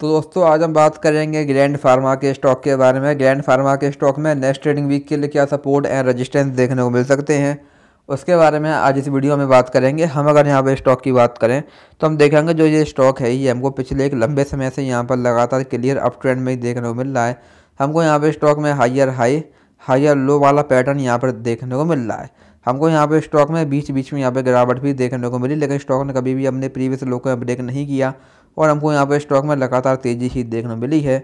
तो दोस्तों आज हम बात करेंगे ग्रैंड फार्मा के स्टॉक के बारे में ग्रैंड फार्मा के स्टॉक में नेक्स्ट ट्रेडिंग वीक के लिए क्या सपोर्ट एंड रेजिस्टेंस देखने को मिल सकते हैं उसके बारे में आज इस वीडियो में बात करेंगे हम अगर यहाँ पर स्टॉक की बात करें तो हम देखेंगे जो ये स्टॉक है ये हमको पिछले एक लंबे समय से यहाँ पर लगातार क्लियर अप ट्रेंड में ही देखने को मिल रहा है हमको यहाँ पर स्टॉक में हाइयर हाई हाइयर लो वाला पैटर्न यहाँ पर देखने को मिल रहा है हमको यहाँ पे स्टॉक में बीच बीच में यहाँ पे गिरावट भी देखने को मिली लेकिन स्टॉक ने कभी भी अपने प्रीवियस लो को ब्रेक नहीं किया और हमको यहाँ पे स्टॉक में लगातार तेज़ी ही देखने मिली है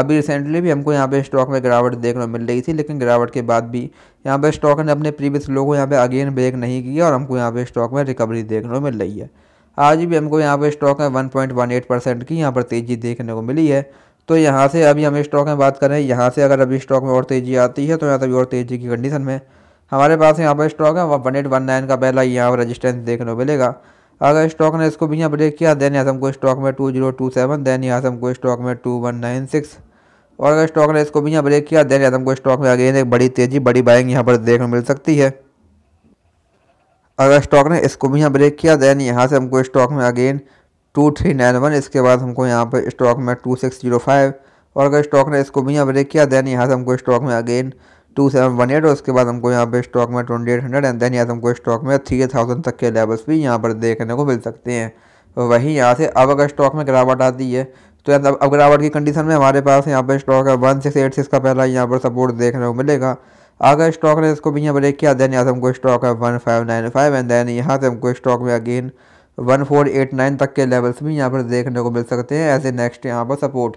अभी रिसेंटली भी हमको यहाँ पे स्टॉक में गिरावट देखने मिल रही थी लेकिन गिरावट के बाद भी यहाँ पे स्टॉक ने अपने प्रीवियस लो को यहाँ पे अगेन ब्रेक नहीं किया और हमको यहाँ पे स्टॉक में रिकवरी देखने को मिल रही है आज भी हमको यहाँ पे स्टॉक में 1.18 परसेंट की यहाँ पर तेज़ी देखने को मिली है तो यहाँ से अभी हम स्टॉक में बात करें यहाँ से अगर अभी स्टॉक में और तेज़ी आती है तो यहाँ से और तेज़ी की कंडीशन में हमारे पास यहाँ पर स्टॉक है वन एट वन नाइन का पहला यहाँ पर रजिस्टेंस देखने को मिलेगा अगर स्टॉक ने इसको भी यहाँ ब्रेक किया देन यहाँ से हमको स्टॉक में two zero two seven then यहाँ से हमको स्टॉक में टू वन नाइन सिक्स और अगर स्टॉक ने इसको भी यहाँ ब्रेक किया देन यहाँ से हमको स्टॉक में अगेन एक बड़ी तेज़ी बड़ी बाइंग यहाँ पर देखने मिल सकती है अगर स्टॉक ने इसको भी यहाँ ब्रेक किया देन यहाँ से हमको स्टॉक में again two three nine one इसके बाद हमको यहाँ पर स्टॉक में टू सिक्स जीरो फाइव और अगर स्टॉक ने इसको भी यहाँ ब्रेक किया देन यहाँ से हमको स्टॉक में again two seven one eight और उसके बाद हमको यहाँ पे स्टॉक में twenty eight hundred and then यहाँ हमको स्टॉक में थ्री थाउजेंड तक के लेवल्स भी यहाँ पर देखने को मिल सकते हैं वहीं यहाँ से अब अगर स्टॉक में गिरावट आती है तो अब अब गिरावट की कंडीशन में हमारे पास यहाँ पर स्टॉक है वन सिक्स एट सिक्स का पहला यहाँ पर सपोर्ट देखने को मिलेगा अगर स्टॉक ने इसको भी यहाँ ब्रेक किया देन यहाँ से हमको स्टॉक है one five nine five and then यहाँ से हमको स्टॉक में again one four eight nine तक के लेवल्स भी यहाँ पर देखने को मिल सकते हैं एज ए नेक्स्ट यहाँ पर सपोर्ट